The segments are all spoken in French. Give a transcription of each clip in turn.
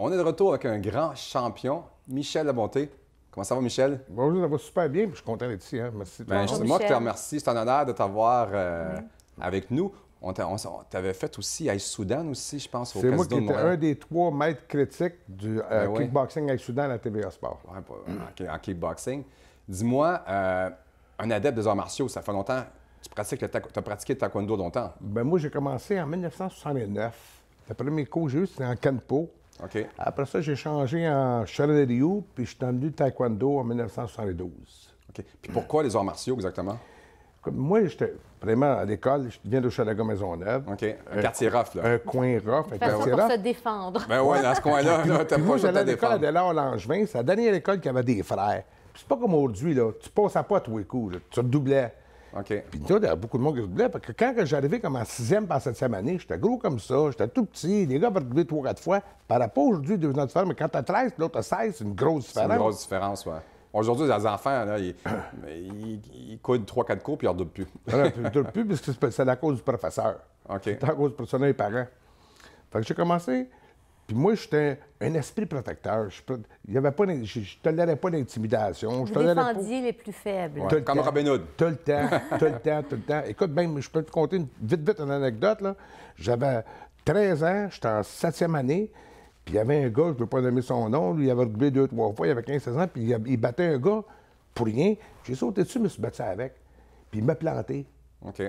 On est de retour avec un grand champion, Michel Labonté. Comment ça va, Michel? Bonjour, ça va super bien. Je suis content d'être ici. Hein. Merci. c'est moi qui te remercie. C'est un honneur de t'avoir euh, avec nous. On t'avait fait aussi à Soudan aussi, je pense, au C'est moi qui étais un des trois maîtres critiques du euh, ben kickboxing à Soudan à la TVA Sport. Oui, en, kickboxing. Dis-moi, euh, un adepte des arts martiaux, ça fait longtemps. Tu pratiques le as pratiqué le taekwondo longtemps? Ben moi, j'ai commencé en 1969. Le premier cours que j'ai c'était en Kenpo. Après ça, j'ai changé en chalet de Rio, puis je suis devenu taekwondo en 1972. OK. Puis pourquoi les arts martiaux exactement? Moi, j'étais vraiment à l'école, je viens de Chalaga Maisonneuve. OK. Un, euh, quartier rough, là. Un coin rough, un quartier rough. pour se défendre. Ben oui, dans ce coin-là, t'as pas j'allais à l'école à Delors Langevin, c'est la dernière école qui avait des frères. Puis c'est pas comme aujourd'hui, là. Tu passes à pas tous les coups, là. Tu redoublais. Puis là, il y a beaucoup de monde qui se voulait, Parce que quand j'arrivais comme en sixième, par septième année, j'étais gros comme ça, j'étais tout petit. Les gars vont doubler trois, quatre fois. Par rapport aujourd'hui, deux ans de mais quand t'as 13, l'autre a 16, c'est une grosse différence. C'est une grosse différence, oui. Aujourd'hui, les enfants, ils, ils, 3-4 cours puis ils ne redoublent plus. ils ne redoublent plus parce que c'est à la cause du professeur. OK. C'est à cause du professeur et parents. Fait que j'ai commencé puis moi, j'étais un esprit protecteur. Je ne pas, tolérais pas d'intimidation. Je Vous les plus faibles. Comme Robin Hood. Tout le temps, tout le temps, tout le temps. Écoute, même, je peux te conter vite, vite une anecdote. J'avais 13 ans, j'étais en septième année, puis il y avait un gars, je ne veux pas nommer son nom, lui, il avait doublé deux, trois fois, il avait 15-16 ans, puis il, battait un gars pour rien. J'ai sauté dessus, je me suis battu avec, puis il m'a planté. OK.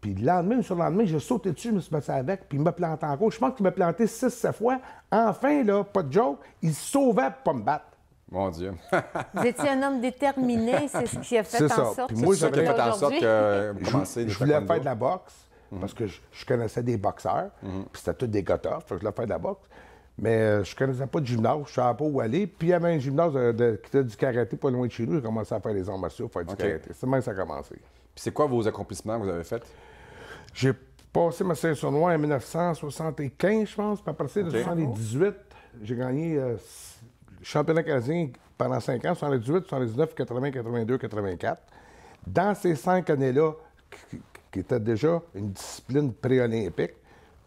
Puis le lendemain ou sur le lendemain, j'ai sauté dessus, je me suis battu avec, puis il m'a planté en gauche. Je pense qu'il m'a planté 6-7 fois. Enfin, là, pas de joke, il sauvait pour pas me battre. Mon Dieu. Vous étiez un homme déterminé, c'est ce qui a fait en ça. sorte Puis moi, ça fait en sorte que euh, je, je voulais faire de la boxe mm-hmm. parce que je, connaissais des boxeurs, mm-hmm. puis c'était tous des donc je voulais faire de la boxe. Mais euh, je connaissais pas de gymnase, je savais pas où aller. Puis il y avait un gymnase euh, qui était du karaté pas loin de chez nous, j'ai commencé à faire des arts martiaux, faire du karaté. C'est même ça a commencé c'est quoi vos accomplissements que vous avez faits? J'ai passé ma saison noire en 1975, je pense. Puis à partir de 1978, j'ai gagné euh, le championnat canadien pendant cinq ans, 78, 79, 80, 82, 84. Dans ces cinq années-là, qui, qui était déjà une discipline préolympique,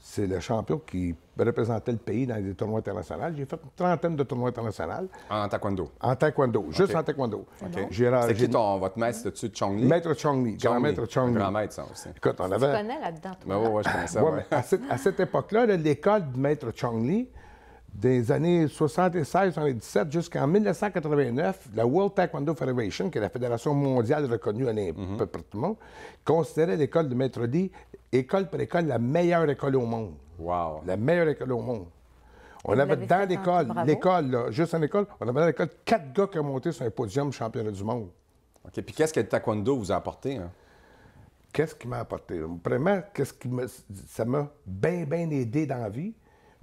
c'est le champion qui représentait le pays dans des tournois internationaux. J'ai fait une trentaine de tournois internationaux. En taekwondo? En taekwondo, juste en taekwondo. C'est qui ton, votre maître, de Chong Maître Chong Li, grand maître Chong Li. Grand maître, ça aussi. Écoute, on avait... Tu connais là-dedans, toi. Oui, oui, je connais ça, à cette, époque-là, l'école de maître Chong Li, des années 76, 77 jusqu'en 1989, la World Taekwondo Federation, qui est la fédération mondiale reconnue à mm tout le monde, considérait l'école de Maître dit école par école, la meilleure école au monde. Wow. La meilleure école au monde. On avait dans l'école, l'école, juste en école, on avait dans l'école quatre gars qui ont monté sur un podium championnat du monde. OK. Puis qu'est-ce que le taekwondo vous a apporté? Hein? Qu'est-ce qui m'a apporté? Vraiment, qu'est-ce qui me... ça m'a bien, bien aidé dans la vie.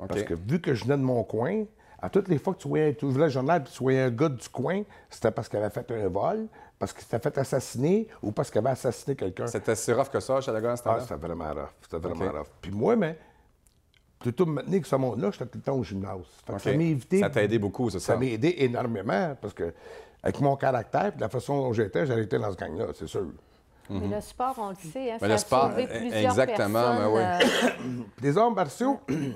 Parce que vu que je venais de mon coin, à toutes les fois que tu voyais, tu le journal que tu voyais un gars du coin, c'était parce qu'il avait fait un vol, parce qu'il s'était fait assassiner ou parce qu'il avait assassiné quelqu'un. C'était si rough que ça, chez le gars, c'était Ah, c'était vraiment rough. C'était vraiment okay. Puis moi, mais plutôt me maintenir que ce monde-là, j'étais tout le temps au gymnase. Ça m'a évité. Ça t'a aidé beaucoup, c'est ça? Ça m'a aidé énormément parce que, avec mon caractère et la façon dont j'étais, j'allais être dans ce gang-là, c'est sûr. Mais le mhm. sport, on le sait, hein, le sport, eh, exactement, mais oui. Euh, Des hommes hommes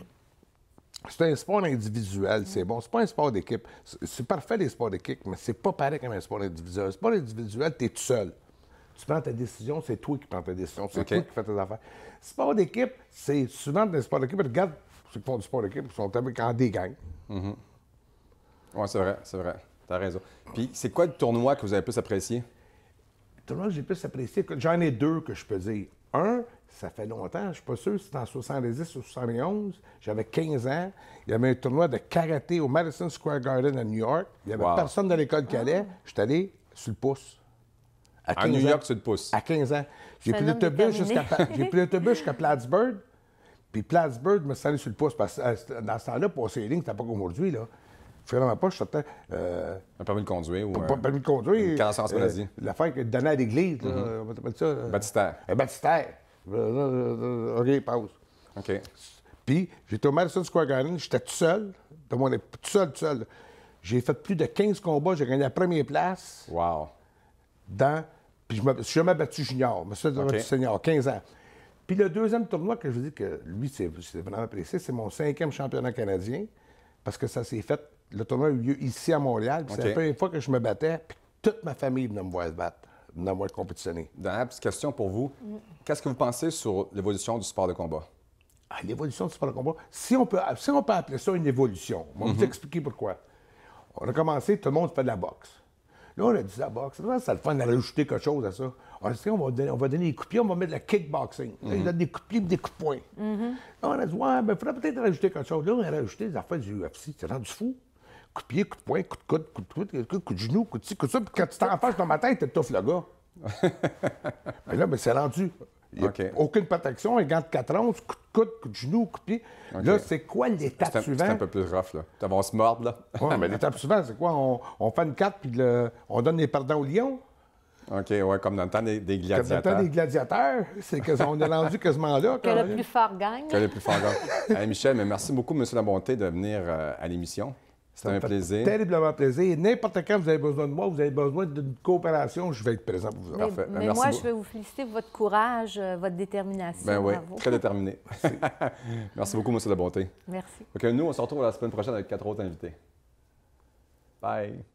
c'est un sport individuel, c'est bon. C'est pas un sport d'équipe. C'est parfait les sports d'équipe, mais c'est pas pareil comme un sport individuel. Un sport individuel, t'es tout seul. Tu prends ta décision, c'est toi qui prends ta décision, c'est toi qui fais tes affaires. Sport d'équipe, c'est souvent dans sports d'équipe. Regarde ceux qui font du sport d'équipe, ils sont en des gangs. Mm-hmm. Oui, c'est vrai, c'est vrai. T'as raison. Puis c'est quoi le tournoi que vous avez plus apprécié? Le tournoi que j'ai plus apprécié, j'en ai deux que je peux dire. Un, ça fait longtemps, je ne suis pas sûr, c'était en 70 ou 71, j'avais 15 ans, il y avait un tournoi de karaté au Madison Square Garden à New York, il n'y avait personne de l'école qui allait, ah. je suis allé sur le pouce. À, New York, sur le pouce. À 15 ans. J'ai pris l'autobus jusqu'à Plattsburgh, puis Plattsburgh me allé sur le pouce, parce que euh, dans ce temps-là, passer les lignes, c'était pas comme aujourd'hui, là vraiment pas, je Euh, un permis de conduire Pas, un permis de conduire. Une fin Euh, L'affaire que donnait à l'église, mm -hmm. ça. Euh, baptistère. Un baptistère. Euh, OK, Puis, j'étais au Madison Square Garden, j'étais tout seul, mon... tout seul, tout seul. J'ai fait plus de 15 combats, j'ai gagné la première place. Wow. Dans. Puis, je me suis jamais battu junior, mais suis battu senior, 15 ans. Puis, le deuxième tournoi que je vous dis que lui, c'est vraiment apprécié, c'est mon cinquième championnat canadien, parce que ça s'est fait. Le tournoi a eu lieu ici à Montréal, puis c'est la première fois que je me battais, puis toute ma famille venait me voir se battre d'avoir compétitionné. Dernière petite question pour vous. Qu'est-ce que vous pensez sur l'évolution du sport de combat? Ah, l'évolution du sport de combat, si on peut, on appeler ça une évolution, on va vous mhm. expliquer pourquoi. On a commencé, tout le monde fait de la boxe. Là, on a dit la boxe. C'est le fun de rajouter quelque chose à ça. On a dit, qu'on va donner, des coups on va mettre de la kickboxing. Mhm. des coups de pied des coups de poing. Mhm. Là, on a dit, ouais, mais ben, il faudrait peut-être rajouter quelque chose. Là, on a rajouté des affaires du UFC. C'est rendu fou coup de pied, coup de poing, coup de coude, coup de coude, coup de, coup de genou, coup de ci, coup de ça. Puis quand tu t'en fâches dans ma tête, t'étouffes le gars. mais là, mais c'est rendu. aucune protection, un gant de 4 onces, coup de coude, coup de genou, coup de pied. Là, c'est quoi l'étape suivante? C'est un peu plus rough, là. Tu vas se mordre, là. oui, mais l'étape suivante, c'est quoi? On, fait une carte, puis on donne les perdants au lion? OK, ouais, comme dans le temps des, gladiateurs. Comme dans le temps des gladiateurs, c'est qu'on est rendu quasiment là. Que le plus fort gagne. Que le plus fort gagne. Michel, mais merci beaucoup, Monsieur La Bonté, de venir à l'émission. Ça un plaisir. Terriblement plaisir. N'importe quand vous avez besoin de moi, vous avez besoin d'une coopération, je vais être présent pour vous. Mais, Mais moi, je vais vous féliciter pour votre courage, euh, votre détermination. Ben oui, très déterminé. Merci. beaucoup, Monsieur de Bonté. Merci. OK, nous, on se retrouve la semaine prochaine avec quatre autres invités. Bye.